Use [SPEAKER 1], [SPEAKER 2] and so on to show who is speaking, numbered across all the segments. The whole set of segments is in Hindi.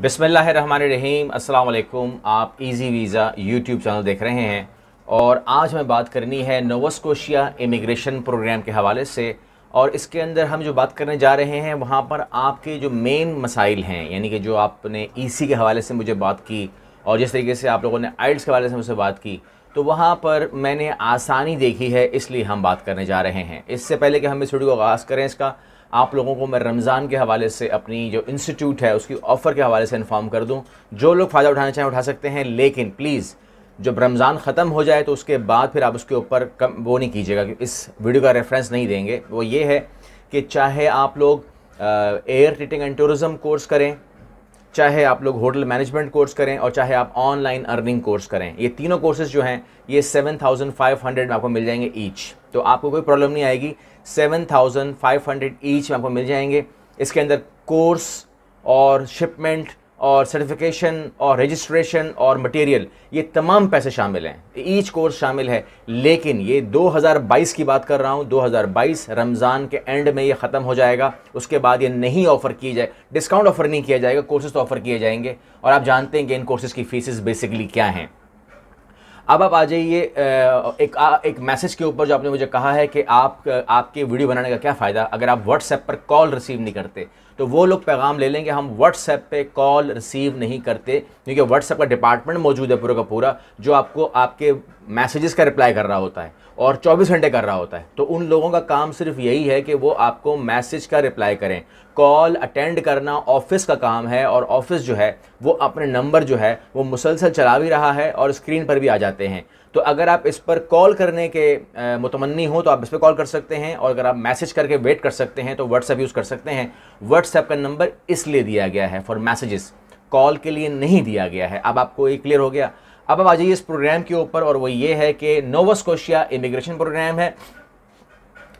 [SPEAKER 1] बिसमीम अल्लाम आप इजी वीज़ा यूट्यूब चैनल देख रहे हैं और आज हमें बात करनी है नोवस्कोशिया इमिग्रेशन प्रोग्राम के हवाले से और इसके अंदर हम जो बात करने जा रहे हैं वहाँ पर आपके जो मेन मसाइल हैं यानी कि जो आपने सी e के हवाले से मुझे बात की और जिस तरीके से आप लोगों ने आइल्स के हवाले से मुझसे बात की तो वहाँ पर मैंने आसानी देखी है इसलिए हम बात करने जा रहे हैं इससे पहले कि हम इस वीडियो को आगाज़ करें इसका आप लोगों को मैं रमज़ान के हवाले से अपनी जो इंस्टीट्यूट है उसकी ऑफ़र के हवाले से इन्फॉर्म कर दूँ जो लोग फ़ायदा उठाना चाहें उठा सकते हैं लेकिन प्लीज़ जब रमज़ान ख़त्म हो जाए तो उसके बाद फिर आप उसके ऊपर कम वो नहीं कीजिएगा कि इस वीडियो का रेफरेंस नहीं देंगे वो ये है कि चाहे आप लोग air ticketing and tourism course करें चाहे आप लोग होटल मैनेजमेंट कोर्स करें और चाहे आप ऑनलाइन अर्निंग कोर्स करें ये तीनों कोर्सेज जो हैं ये 7,500 में आपको मिल जाएंगे ईच तो आपको कोई प्रॉब्लम नहीं आएगी 7,500 ईच में आपको मिल जाएंगे इसके अंदर कोर्स और शिपमेंट और सर्टिफिकेशन और रजिस्ट्रेशन और मटेरियल ये तमाम पैसे शामिल हैं ईच कोर्स शामिल है लेकिन ये 2022 की बात कर रहा हूँ 2022 रमज़ान के एंड में ये ख़त्म हो जाएगा उसके बाद ये नहीं ऑफ़र की जाए डिस्काउंट ऑफ़र नहीं किया जाएगा कोर्सेज़ तो ऑफ़र किए जाएंगे और आप जानते हैं कि इन कोर्सेज़ की फ़ीसेस बेसिकली क्या हैं अब आप आ जाइए एक आ, एक मैसेज के ऊपर जो आपने मुझे कहा है कि आप आपके वीडियो बनाने का क्या फ़ायदा अगर आप व्हाट्सएप पर कॉल रिसीव नहीं करते तो वो लोग पैगाम ले लेंगे हम व्हाट्सएप पे कॉल रिसीव नहीं करते क्योंकि व्हाट्सएप का डिपार्टमेंट मौजूद है पूरा का पूरा जो आपको आपके मैसेजेस का रिप्लाई कर रहा होता है और 24 घंटे कर रहा होता है तो उन लोगों का काम सिर्फ यही है कि वो आपको मैसेज का रिप्लाई करें कॉल अटेंड करना ऑफिस का काम है और ऑफिस जो है वो अपने नंबर जो है वो मुसलसल चला भी रहा है और स्क्रीन पर भी आ जाते हैं तो अगर आप इस पर कॉल करने के मुतमनी हो तो आप इस पर कॉल कर सकते हैं और अगर आप मैसेज करके वेट कर सकते हैं तो व्हाट्सएप यूज़ कर सकते हैं व्हाट्सएप का नंबर इसलिए दिया गया है फॉर मैसेजेस कॉल के लिए नहीं दिया गया है अब आपको ये क्लियर हो गया अब आप आ जाइए इस प्रोग्राम के ऊपर और वो ये है कि कोशिया इमिग्रेशन प्रोग्राम है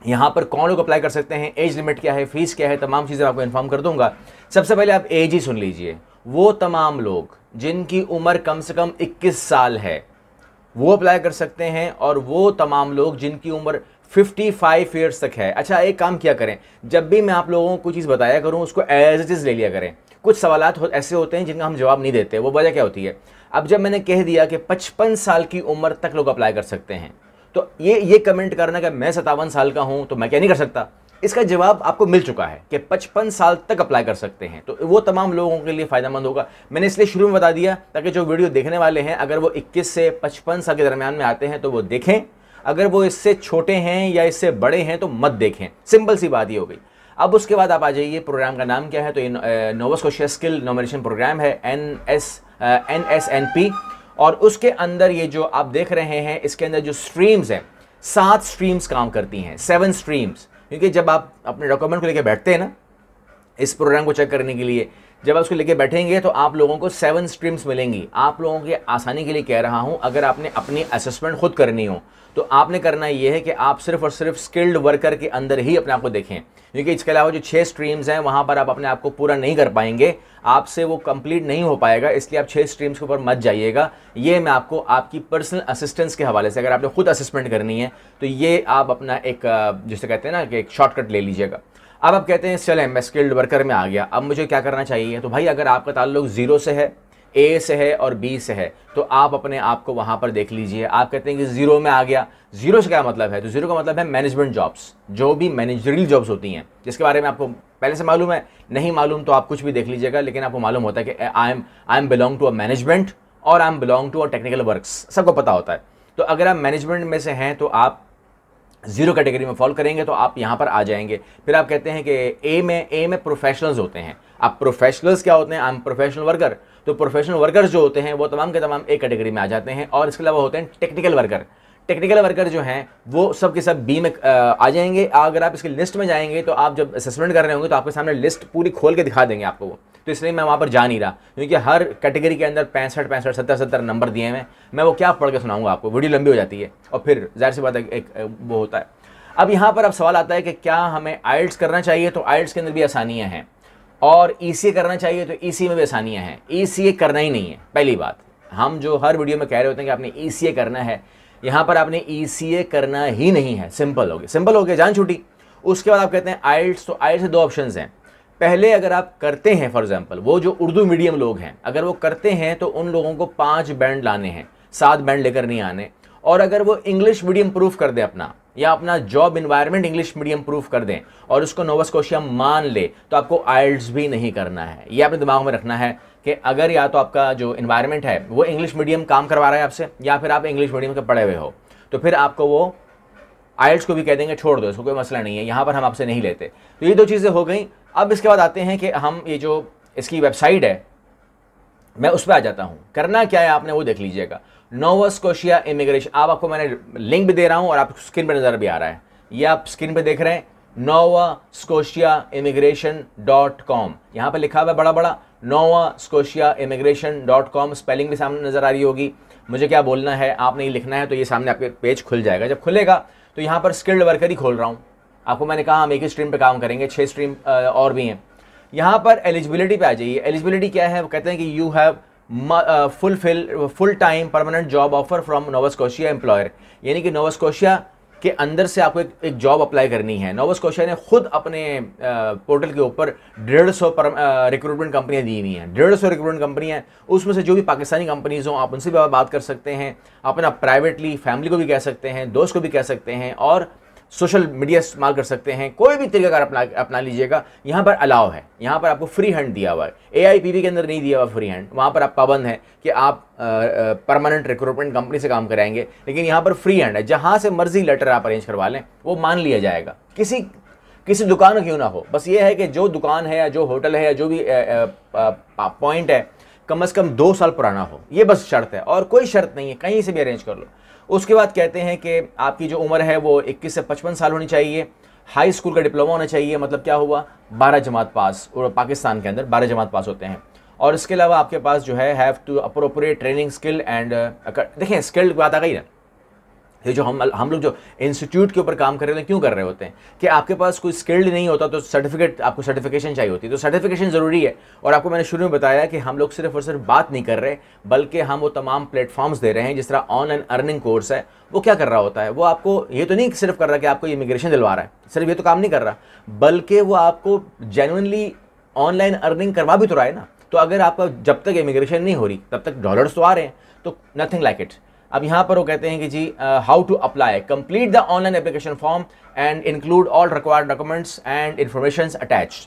[SPEAKER 1] यहाँ पर कौन लोग अप्लाई कर सकते हैं एज लिमिट क्या है फीस क्या है तमाम चीज़ें आपको इन्फॉर्म कर दूंगा सबसे पहले आप एज ही सुन लीजिए वो तमाम लोग जिनकी उम्र कम से कम 21 साल है वो अप्लाई कर सकते हैं और वो तमाम लोग जिनकी उम्र 55 फाइव ईयर्स तक है अच्छा एक काम किया करें जब भी मैं आप लोगों को चीज़ बताया करूँ उसको एज इज़ ले लिया करें कुछ सवाल हो, ऐसे होते हैं जिनका हम जवाब नहीं देते वो वजह क्या होती है अब जब मैंने कह दिया कि 55 साल की उम्र तक लोग अप्लाई कर सकते हैं तो ये ये कमेंट करना कि मैं सतावन साल का हूँ तो मैं क्या नहीं कर सकता इसका जवाब आपको मिल चुका है कि 55 साल तक अप्लाई कर सकते हैं तो वो तमाम लोगों के लिए फ़ायदेमंद होगा मैंने इसलिए शुरू में बता दिया ताकि जो वीडियो देखने वाले हैं अगर वो 21 से 55 साल के दरमियान में आते हैं तो वो देखें अगर वो इससे छोटे हैं या इससे बड़े हैं तो मत देखें सिंपल सी बात ही हो गई अब उसके बाद आप आ जाइए प्रोग्राम का नाम क्या है तो ये नोवस को स्किल नॉमिनेशन प्रोग्राम है N S N S N P और उसके अंदर ये जो आप देख रहे हैं इसके अंदर जो स्ट्रीम्स हैं सात स्ट्रीम्स काम करती हैं सेवन स्ट्रीम्स क्योंकि जब आप अपने डॉक्यूमेंट को लेकर बैठते हैं ना इस प्रोग्राम को चेक करने के लिए जब आप उसको लेके बैठेंगे तो आप लोगों को सेवन स्ट्रीम्स मिलेंगी आप लोगों के आसानी के लिए कह रहा हूँ अगर आपने अपनी असेसमेंट खुद करनी हो तो आपने करना ये है कि आप सिर्फ और सिर्फ स्किल्ड वर्कर के अंदर ही अपने आप को देखें क्योंकि इसके अलावा जो छः स्ट्रीम्स हैं वहाँ पर आप अपने आप को पूरा नहीं कर पाएंगे आपसे वो कंप्लीट नहीं हो पाएगा इसलिए आप छः स्ट्रीम्स के ऊपर मत जाइएगा ये मैं आपको आपकी पर्सनल असिस्टेंस के हवाले से अगर आपने खुद असिस्मेंट करनी है तो ये आप अपना एक जिसे कहते हैं ना कि एक शॉर्टकट ले लीजिएगा अब आप कहते हैं चले मैं स्किल्ड वर्कर में आ गया अब मुझे क्या करना चाहिए तो भाई अगर आपका ताल्लुक ज़ीरो से है ए से है और बी से है तो आप अपने आप को वहाँ पर देख लीजिए आप कहते हैं कि ज़ीरो में आ गया ज़ीरो से क्या मतलब है तो ज़ीरो का मतलब है मैनेजमेंट जॉब्स जो भी मैनेजरियल जॉब्स होती हैं जिसके बारे में आपको पहले से मालूम है नहीं मालूम तो आप कुछ भी देख लीजिएगा लेकिन आपको मालूम होता है कि I am I am belong to a management और I am belong to a technical work सबको पता होता है तो अगर आप मैनेजमेंट में से हैं तो आप जीरो कैटेगरी में फॉल करेंगे तो आप यहाँ पर आ जाएंगे फिर आप कहते हैं कि ए में ए में प्रोफेशनल्स होते हैं आप प्रोफेशनल्स क्या होते हैं आई एम प्रोफेशनल वर्कर तो प्रोफेशनल वर्कर्स जो होते हैं वो तमाम के तमाम ए कैटेगरी में आ जाते हैं और इसके अलावा होते हैं टेक्निकल वर्कर टेक्निकल वर्कर जो हैं वो सब के सब बी में आ जाएंगे अगर आप इसकी लिस्ट में जाएंगे तो आप जब असेसमेंट कर रहे होंगे तो आपके सामने लिस्ट पूरी खोल के दिखा देंगे आपको वो तो इसलिए मैं वहाँ पर जा नहीं रहा क्योंकि हर कैटेगरी के अंदर पैंसठ पैंसठ सत्तर सत्तर नंबर दिए हैं मैं वो क्या पढ़ के सुनाऊंगा आपको वीडियो लंबी हो जाती है और फिर जाहिर सी बात है एक वो होता है अब यहाँ पर अब सवाल आता है कि क्या हमें आइल्स करना चाहिए तो आइल्स के अंदर भी आसानियाँ हैं और ई e करना चाहिए तो ई e में भी आसानियाँ हैं ई e करना ही नहीं है पहली बात हम जो हर वीडियो में कह रहे होते हैं कि आपने ई करना है यहाँ पर आपने ई करना ही नहीं है सिंपल हो गया सिंपल हो गया जान छुट्टी उसके बाद आप कहते हैं आइल्स तो आइल्स से दो ऑप्शन हैं पहले अगर आप करते हैं फॉर एग्जाम्पल वो जो उर्दू मीडियम लोग हैं अगर वो करते हैं तो उन लोगों को पाँच बैंड लाने हैं सात बैंड लेकर नहीं आने और अगर वो इंग्लिश मीडियम प्रूफ कर दें अपना या अपना job environment English medium proof कर दें और उसको नोवस कोशिया मान ले तो आपको आइल्स भी नहीं करना है ये आपने दिमाग में रखना है कि अगर या तो आपका जो इन्वायरमेंट है वो इंग्लिश मीडियम काम करवा रहा है आपसे या फिर आप इंग्लिश मीडियम के पढ़े हुए हो तो फिर आपको वो आइल्स को भी कह देंगे छोड़ दो इसको कोई मसला नहीं है यहाँ पर हम आपसे नहीं लेते तो ये दो चीज़ें हो गई अब इसके बाद आते हैं कि हम ये जो इसकी वेबसाइट है मैं उस पर आ जाता हूँ करना क्या है आपने वो देख लीजिएगा नोवस कोशिया इमिग्रेशन आप आपको मैंने लिंक भी दे रहा हूँ और आप स्क्रीन पर नज़र भी आ रहा है ये आप स्क्रीन पर देख रहे हैं Nova Scotia immigration dot com यहाँ पर लिखा हुआ है बड़ा बड़ा Nova Scotia immigration dot com spelling भी सामने नज़र आ रही होगी मुझे क्या बोलना है आपने ये लिखना है तो ये सामने आपके पेज खुल जाएगा जब खुलेगा तो यहाँ पर स्किल्ड वर्कर ही खोल रहा हूँ आपको मैंने कहा हम एक ही स्ट्रीम पे काम करेंगे छः स्ट्रीम और भी हैं यहाँ पर एलिजिबिलिटी पे आ जाइए एलिजिबिलिटी क्या है वो कहते हैं कि you have fulfill full time permanent job offer from Nova कोशिया एम्प्लॉयर यानी कि नोवस कोशिया के अंदर से आपको एक, एक जॉब अप्लाई करनी है नोवस कोशिया ने खुद अपने पोर्टल के ऊपर डेढ़ सौ रिक्रूटमेंट कंपनियां दी हुई हैं डेढ़ सौ रिक्रूटमेंट कंपनियां उसमें से जो भी पाकिस्तानी कंपनीज हों आप उनसे भी बात कर सकते हैं अपना प्राइवेटली फैमिली को भी कह सकते हैं दोस्त को भी कह सकते हैं और सोशल मीडिया इस्तेमाल कर सकते हैं कोई भी तरीकाकार अपना अपना लीजिएगा यहाँ पर अलाव है यहाँ पर आपको फ्री हैंड दिया हुआ है ए के अंदर नहीं दिया हुआ फ्री हैंड वहाँ पर आप पाबंद हैं कि आप परमानेंट रिक्रूटमेंट कंपनी से काम कराएंगे लेकिन यहाँ पर फ्री हैंड है जहाँ से मर्जी लेटर आप अरेंज करवा लें वो मान लिया जाएगा किसी किसी दुकान क्यों ना हो बस ये है कि जो दुकान है या जो होटल है या जो भी पॉइंट है कम अज़ कम दो साल पुराना हो ये बस शर्त है और कोई शर्त नहीं है कहीं से भी अरेंज कर लो उसके बाद कहते हैं कि आपकी जो उम्र है वो इक्कीस से पचपन साल होनी चाहिए हाई स्कूल का डिप्लोमा होना चाहिए मतलब क्या हुआ बारह जमात पास और पाकिस्तान के अंदर बारह जमात पास होते हैं और इसके अलावा आपके पास जो है have to appropriate training skill and देखें स्किल्ड बात आ गई ना ये जो हम हम लोग जो इंस्टीट्यूट के ऊपर काम कर रहे हैं क्यों कर रहे होते हैं कि आपके पास कोई स्किल्ड नहीं होता तो सर्टिफिकेट आपको सर्टिफिकेशन चाहिए होती है तो सर्टिफिकेशन ज़रूरी है और आपको मैंने शुरू में बताया कि हम लोग सिर्फ और सिर्फ बात नहीं कर रहे बल्कि हम वो तमाम प्लेटफॉर्म्स दे रहे हैं जिस तरह ऑनलाइन अर्निंग कोर्स है वो क्या कर रहा होता है वो आपको ये तो नहीं सिर्फ कर रहा कि आपको इमिग्रेशन दिलवा रहा है सिर्फ ये तो काम नहीं कर रहा बल्कि वो आपको जेनुनली ऑनलाइन अर्निंग करवा भी तो रहा है ना तो अगर आपका जब तक इमिग्रेशन नहीं हो रही तब तक डॉलर्स तो आ रहे हैं तो नथिंग लाइक इट अब यहां पर वो कहते हैं कि जी how to apply complete the online application form and include all required documents and information attach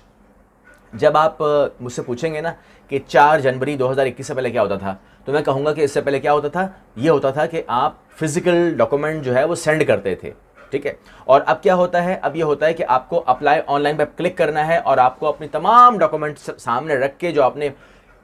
[SPEAKER 1] जब आप uh, मुझसे पूछेंगे ना कि 4 जनवरी 2021 से पहले क्या होता था तो मैं कहूंगा कि इससे पहले क्या होता था ये होता था कि आप फिज़िकल डॉक्यूमेंट जो है वो सेंड करते थे ठीक है और अब क्या होता है अब ये होता है कि आपको अप्लाई ऑनलाइन पर क्लिक करना है और आपको अपनी तमाम डॉक्यूमेंट्स सामने रख के जो आपने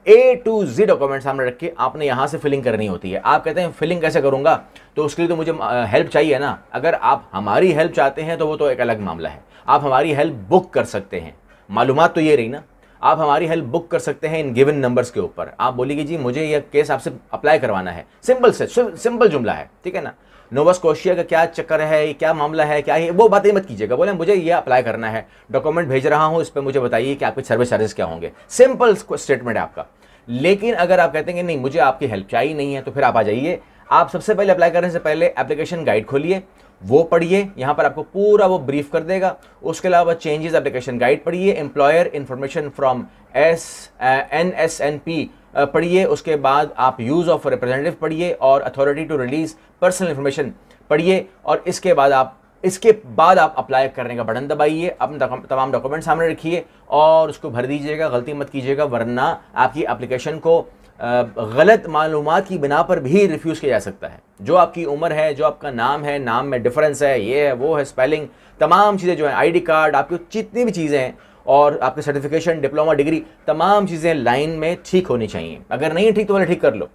[SPEAKER 1] ए टू जी डॉक्यूमेंट सामने रख के आपने यहाँ से फिलिंग करनी होती है आप कहते हैं फिलिंग कैसे करूँगा तो उसके लिए तो मुझे हेल्प चाहिए ना अगर आप हमारी हेल्प चाहते हैं तो वो तो एक अलग मामला है आप हमारी हेल्प बुक कर सकते हैं मालूम तो ये रही ना आप हमारी हेल्प बुक कर सकते हैं इन गिवन नंबर्स के ऊपर आप बोलिए जी मुझे यह केस आपसे अप्लाई करवाना है सिंपल से सिंपल जुमला है ठीक है ना नोवस स्कोशिया का क्या चक्कर है क्या मामला है क्या है वो बातें मत कीजिएगा बोले मुझे ये अप्लाई करना है डॉक्यूमेंट भेज रहा हूँ इस पर मुझे बताइए कि आपके सर्विस चार्जेस क्या होंगे सिंपल स्टेटमेंट है आपका लेकिन अगर आप कहते हैं नहीं मुझे आपकी हेल्प चाहिए नहीं है तो फिर आप आ जाइए आप सबसे पहले अप्लाई करने से पहले एप्लीकेशन गाइड खोलिए वो पढ़िए यहाँ पर आपको पूरा वो ब्रीफ कर देगा उसके अलावा चेंजेस एप्लीकेशन गाइड पढ़िए employer information from S N S N P पढ़िए उसके बाद आप यूज़ ऑफ रिप्रेजेंटेटिव पढ़िए और authority to release personal information पढ़िए और इसके बाद आप इसके बाद आप अप्लाई करने का बटन दबाइए अपने तमाम डॉक्यूमेंट सामने रखिए और उसको भर दीजिएगा गलती मत कीजिएगा वरना आपकी एप्लीकेशन को गलत मालूम की बिना पर भी रिफ्यूज़ किया जा सकता है जो आपकी उम्र है जो आपका नाम है नाम में डिफरेंस है ये है वो है स्पेलिंग तमाम चीज़ें जो हैं आईडी कार्ड आपकी जितनी भी चीज़ें हैं और आपके सर्टिफिकेशन डिप्लोमा डिग्री तमाम चीज़ें लाइन में ठीक होनी चाहिए अगर नहीं ठीक तो मैंने ठीक कर लो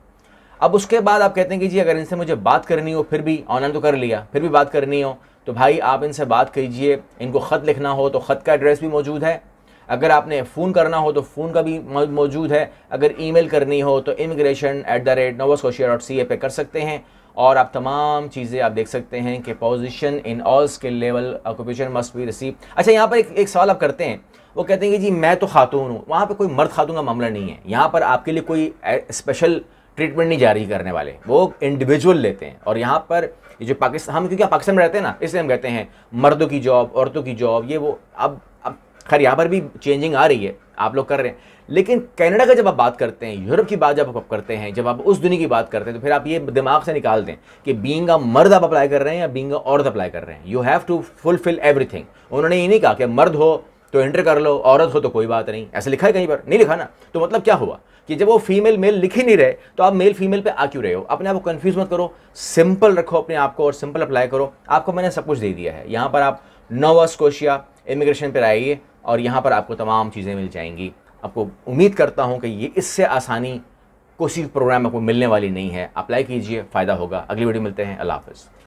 [SPEAKER 1] अब उसके बाद आप कहते हैं कि जी अगर इनसे मुझे बात करनी हो फिर भी ऑनलाइन तो कर लिया फिर भी बात करनी हो तो भाई आप इनसे बात कीजिए इनको ख़त लिखना हो तो ख़त का एड्रेस भी मौजूद है अगर आपने फ़ोन करना हो तो फ़ोन का भी मौजूद है अगर ईमेल करनी हो तो immigration at the rate Nova सोशिया डॉट सी ए पे कर सकते हैं और आप तमाम चीज़ें आप देख सकते हैं कि position in all skill level occupation must be receive अच्छा यहाँ पर एक, एक सवाल आप करते हैं वो कहते हैं कि जी मैं तो खातून हूँ वहाँ पर कोई मर्द खातून का मामला नहीं है यहाँ पर आपके लिए कोई स्पेशल ट्रीटमेंट नहीं जारी करने वाले वो इंडिविजुअल लेते हैं और यहाँ पर ये जो पाकिस्तान हम क्योंकि पाकिस्तान में रहते हैं ना इसलिए हम कहते हैं मर्दों की जॉब औरतों की जॉब ये वो अब अब खैर यहाँ पर भी चेंजिंग आ रही है आप लोग कर रहे हैं लेकिन कनाडा का जब आप बात करते हैं यूरोप की बात जब आप करते हैं जब आप उस दुनिया की बात करते हैं तो फिर आप ये दिमाग से निकाल दें कि बींग अ मर्द आप अप्लाई कर रहे हैं या बींग अ औरत अप्लाई कर रहे हैं you have to fulfill everything उन्होंने ये नहीं कहा कि मर्द हो तो एंटर कर लो औरत हो तो कोई बात नहीं ऐसे लिखा है कहीं पर नहीं लिखा ना तो मतलब क्या हुआ कि जब वो फीमेल मेल लिख ही नहीं रहे तो आप मेल फीमेल पे आ क्यों रहे हो अपने आप को कन्फ्यूज मत करो सिंपल रखो अपने आप को और सिंपल अप्लाई करो आपको मैंने सब कुछ दे दिया है यहाँ पर आप नोवा स्कोशिया इमिग्रेशन पर आइए और यहाँ पर आपको तमाम चीज़ें मिल जाएंगी आपको उम्मीद करता हूँ कि ये इससे आसानी कोई प्रोग्राम आपको मिलने वाली नहीं है अप्लाई कीजिए फ़ायदा होगा अगली वीडियो मिलते हैं अल्लाह हाफ़